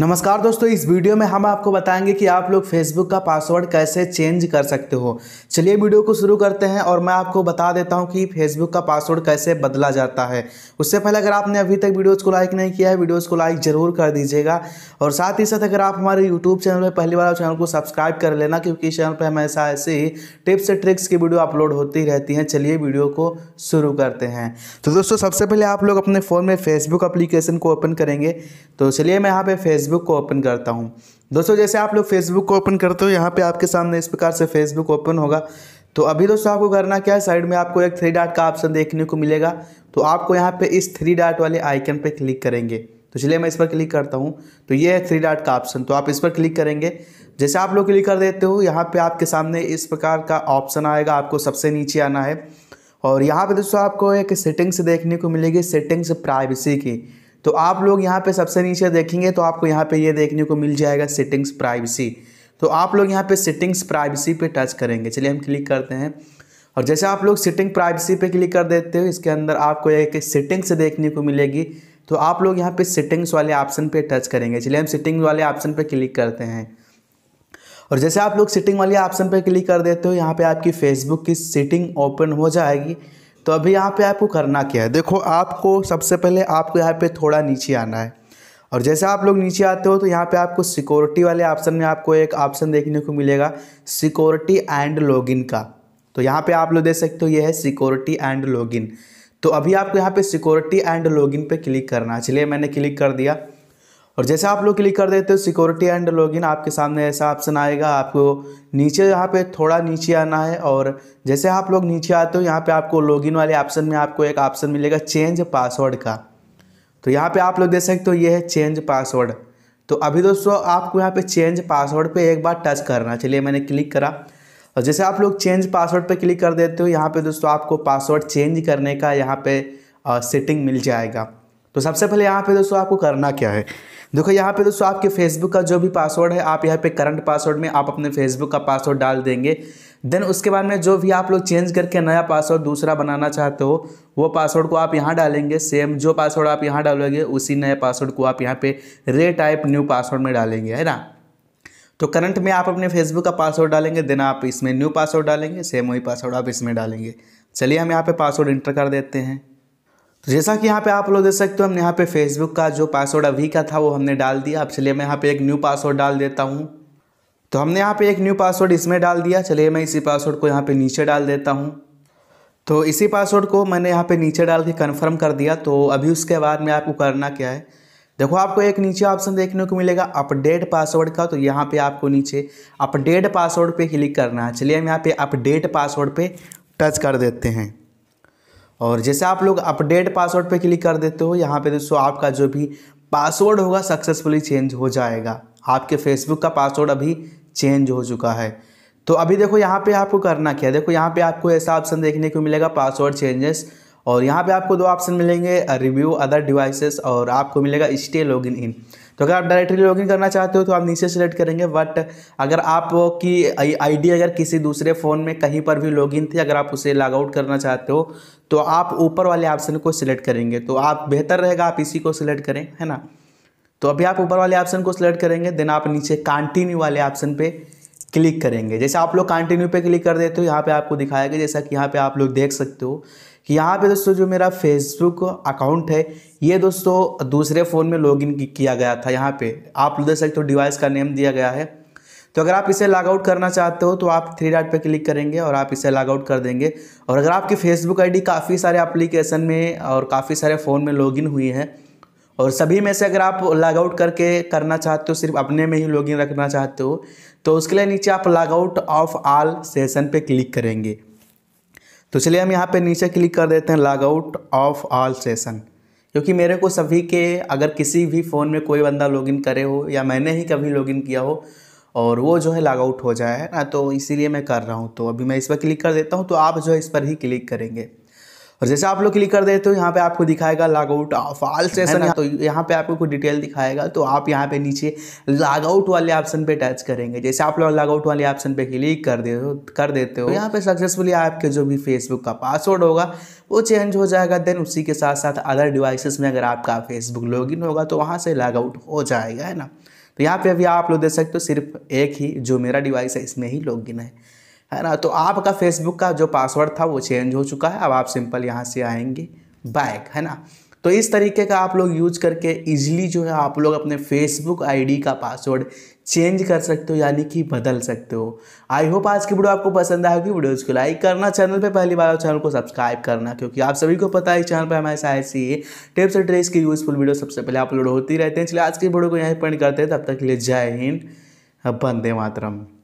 नमस्कार दोस्तों इस वीडियो में हम आपको बताएंगे कि आप लोग फेसबुक का पासवर्ड कैसे चेंज कर सकते हो चलिए वीडियो को शुरू करते हैं और मैं आपको बता देता हूं कि फेसबुक का पासवर्ड कैसे बदला जाता है उससे पहले अगर आपने अभी तक वीडियोज़ को लाइक नहीं किया है वीडियोज़ को लाइक ज़रूर कर दीजिएगा और साथ ही साथ अगर आप हमारे यूट्यूब चैनल पर पहली बार चैनल को सब्सक्राइब कर लेना क्योंकि इस चैनल पर हमेशा ऐसे ही टिप्स एंड ट्रिक्स की वीडियो अपलोड होती रहती हैं चलिए वीडियो को शुरू करते हैं तो दोस्तों सबसे पहले आप लोग अपने फ़ोन में फेसबुक अप्लीकेशन को ओपन करेंगे तो चलिए मैं यहाँ पर फेसबुक को ओपन करता हूँ दोस्तों जैसे आप लोग फेसबुक को ओपन करते हो यहाँ पे आपके सामने इस प्रकार से फेसबुक ओपन होगा तो अभी दोस्तों आपको करना क्या है साइड में आपको एक थ्री डॉट का ऑप्शन देखने को मिलेगा तो आपको यहाँ पे इस थ्री डॉट वाले आइकन पे क्लिक करेंगे तो चलिए मैं इस पर क्लिक करता हूँ तो ये है थ्री डॉट का ऑप्शन तो आप इस पर क्लिक करेंगे जैसे आप लोग क्लिक कर देते हो यहाँ पर आपके सामने इस प्रकार का ऑप्शन आएगा आपको सबसे नीचे आना है और यहाँ पर दोस्तों आपको एक सेटिंग्स देखने को मिलेगी सेटिंग्स प्राइवेसी की तो आप लोग यहाँ पे सबसे नीचे देखेंगे तो आपको यहाँ पे ये देखने को मिल जाएगा सेटिंग्स प्राइवेसी तो आप लोग यहाँ पे सेटिंग्स प्राइवेसी पे टच करेंगे चलिए हम क्लिक करते हैं और जैसे आप लोग सेटिंग प्राइवेसी पे क्लिक कर देते हो इसके अंदर आपको एक सेटिंग्स देखने को मिलेगी तो आप लोग यहाँ पे सेटिंग्स वाले ऑप्शन पे टच करेंगे चलिए हम सेटिंग वाले ऑप्शन पे क्लिक करते हैं और जैसे आप लोग सेटिंग वाले ऑप्शन पे क्लिक कर देते हो यहाँ पे आपकी फेसबुक की सेटिंग ओपन हो जाएगी तो अभी यहाँ पे आपको करना क्या है देखो आपको सबसे पहले आपको यहाँ पे थोड़ा नीचे आना है और जैसे आप लोग नीचे आते हो तो यहाँ पे आपको सिक्योरिटी वाले ऑप्शन में आपको एक ऑप्शन देखने को मिलेगा सिक्योरिटी एंड लॉगिन का तो यहाँ पे आप लोग देख सकते हो ये है सिक्योरिटी एंड लॉगिन तो अभी आपको यहाँ पे सिक्योरिटी एंड लॉगिन पे क्लिक करना है चलिए मैंने क्लिक कर दिया और जैसे आप लोग क्लिक कर देते हो सिक्योरिटी एंड लॉगिन आपके सामने ऐसा ऑप्शन आएगा आपको नीचे यहाँ पे थोड़ा नीचे आना है और जैसे आप लोग नीचे आते हो यहाँ पे आपको लॉगिन वाले ऑप्शन में आपको एक ऑप्शन मिलेगा चेंज पासवर्ड का तो यहाँ पे आप लोग देख सकते हो ये है चेंज पासवर्ड तो अभी दोस्तों आपको यहाँ पे चेंज पासवर्ड पर एक बार टच करना चलिए मैंने क्लिक करा और जैसे आप लोग चेंज पासवर्ड पर क्लिक कर देते हो यहाँ पर दोस्तों आपको पासवर्ड चेंज करने का यहाँ पर सेटिंग मिल जाएगा तो सबसे पहले यहाँ पे दोस्तों आपको करना क्या है देखो यहाँ पे दोस्तों आपके फेसबुक का जो भी पासवर्ड है आप यहाँ पे करंट पासवर्ड में आप अपने फेसबुक का पासवर्ड डाल देंगे देन उसके बाद में जो भी आप लोग चेंज करके नया पासवर्ड दूसरा बनाना चाहते हो वो पासवर्ड को आप यहाँ डालेंगे सेम जो पासवर्ड आप यहाँ डालोगे उसी नए पासवर्ड को आप यहाँ पे रे टाइप न्यू पासवर्ड में डालेंगे है ना तो करंट में आप अपने फेसबुक का पासवर्ड डालेंगे देन आप इसमें न्यू पासवर्ड डालेंगे सेम वही पासवर्ड आप इसमें डालेंगे चलिए हम यहाँ पे पासवर्ड इंटर कर देते हैं तो जैसा कि यहाँ पे आप लोग देख सकते हो हमने यहाँ पे फेसबुक का जो पासवर्ड अभी का था वो हमने डाल दिया अब चलिए मैं यहाँ पे एक न्यू पासवर्ड डाल देता हूँ तो हमने यहाँ पे एक न्यू पासवर्ड इसमें डाल दिया चलिए मैं इसी पासवर्ड को यहाँ पे नीचे डाल देता हूँ तो इसी पासवर्ड को मैंने यहाँ पे नीचे डाल के कन्फर्म कर दिया तो अभी उसके बाद में आपको करना क्या है देखो आपको एक नीचे ऑप्शन देखने को मिलेगा अपडेट पासवर्ड का तो यहाँ पर आपको नीचे अपडेट पासवर्ड पर क्लिक करना है चलिए हम यहाँ पर अपडेट पासवर्ड पर टच कर देते हैं और जैसे आप लोग अपडेट पासवर्ड पे क्लिक कर देते हो यहाँ पे दोस्तों आपका जो भी पासवर्ड होगा सक्सेसफुली चेंज हो जाएगा आपके फेसबुक का पासवर्ड अभी चेंज हो चुका है तो अभी देखो यहाँ पे आपको करना क्या है देखो यहाँ पे आपको ऐसा ऑप्शन देखने को मिलेगा पासवर्ड चेंजेस और यहाँ पे आपको दो ऑप्शन मिलेंगे रिव्यू अदर डिवाइसेस और आपको मिलेगा स्टे लॉगिन इन तो अगर आप डायरेक्टली लॉगिन करना चाहते हो तो आप नीचे सेलेक्ट करेंगे बट अगर आपकी आईडी अगर किसी दूसरे फ़ोन में कहीं पर भी लॉगिन थी अगर आप उसे लॉग आउट करना चाहते हो तो आप ऊपर वाले ऑप्शन को सिलेक्ट करेंगे तो आप बेहतर रहेगा आप इसी को सिलेक्ट करें है ना तो अभी आप ऊपर वाले ऑप्शन को सिलेक्ट करेंगे देन आप नीचे कंटिन्यू वाले ऑप्शन पे क्लिक करेंगे जैसे आप लोग कंटिन्यू पे क्लिक कर देते हो यहाँ पे आपको दिखाएगा जैसा कि यहाँ पे आप लोग देख सकते हो कि यहाँ पे दोस्तों जो मेरा फेसबुक अकाउंट है ये दोस्तों दूसरे फ़ोन में लॉगिन किया गया था यहाँ पे आप देख सकते हो डिवाइस का नेम दिया गया है तो अगर आप इसे लॉगआउट करना चाहते हो तो आप थ्री डॉट पे क्लिक करेंगे और आप इसे लॉगआउट कर देंगे और अगर आपकी फेसबुक आईडी काफ़ी सारे एप्लीकेशन में और काफ़ी सारे फ़ोन में लॉगिन हुई है और सभी में से अगर आप लॉगआउट करके करना चाहते हो सिर्फ अपने में ही लॉगिन रखना चाहते हो तो उसके लिए नीचे आप लॉगआउट ऑफ आल सेशन पे क्लिक करेंगे तो चलिए हम यहाँ पे नीचे क्लिक कर देते हैं log out of all session क्योंकि मेरे को सभी के अगर किसी भी फ़ोन में कोई बंदा लॉगिन करे हो या मैंने ही कभी लॉगिन किया हो और वो जो है लॉग आउट हो जाए ना तो इसीलिए मैं कर रहा हूँ तो अभी मैं इस पर क्लिक कर देता हूँ तो आप जो है इस पर ही क्लिक करेंगे और जैसे आप लोग क्लिक कर देते हो यहाँ पे आपको दिखाएगा log out of all session तो यहाँ पे आपको कुछ डिटेल दिखाएगा तो आप यहाँ पे नीचे लॉग आउट वाले ऑप्शन पे टच करेंगे जैसे आप लोग लॉग आउट वाले ऑप्शन पे क्लिक कर दे कर देते हो तो यहाँ पे सक्सेसफुली आपके जो भी फेसबुक का पासवर्ड होगा वो चेंज हो जाएगा देन उसी के साथ साथ अदर डिवाइसेस में अगर आपका फेसबुक लॉगिन होगा तो वहाँ से लॉग आउट हो जाएगा है ना तो यहाँ पे अभी आप लोग देख सकते हो सिर्फ एक ही जो मेरा डिवाइस है इसमें ही लॉगिन है है ना तो आपका फेसबुक का जो पासवर्ड था वो चेंज हो चुका है अब आप सिंपल यहाँ से आएंगे बैक है ना तो इस तरीके का आप लोग यूज करके इजीली जो है आप लोग अपने फेसबुक आईडी का पासवर्ड चेंज कर सकते हो यानी कि बदल सकते हो आई होप आज की वीडियो आपको पसंद आएगी वीडियोज़ को लाइक करना चैनल पे पहली बार चैनल को सब्सक्राइब करना क्योंकि आप सभी को पता है इस चैनल पर हमारे साथ ऐसी टिप्स और ट्रेस की यूजफुल वीडियो सबसे पहले अपलोड होती रहते हैं चलिए आज की वीडियो को यहीं पेंट करते हैं तब तक के लिए जय हिंद बंदे मातरम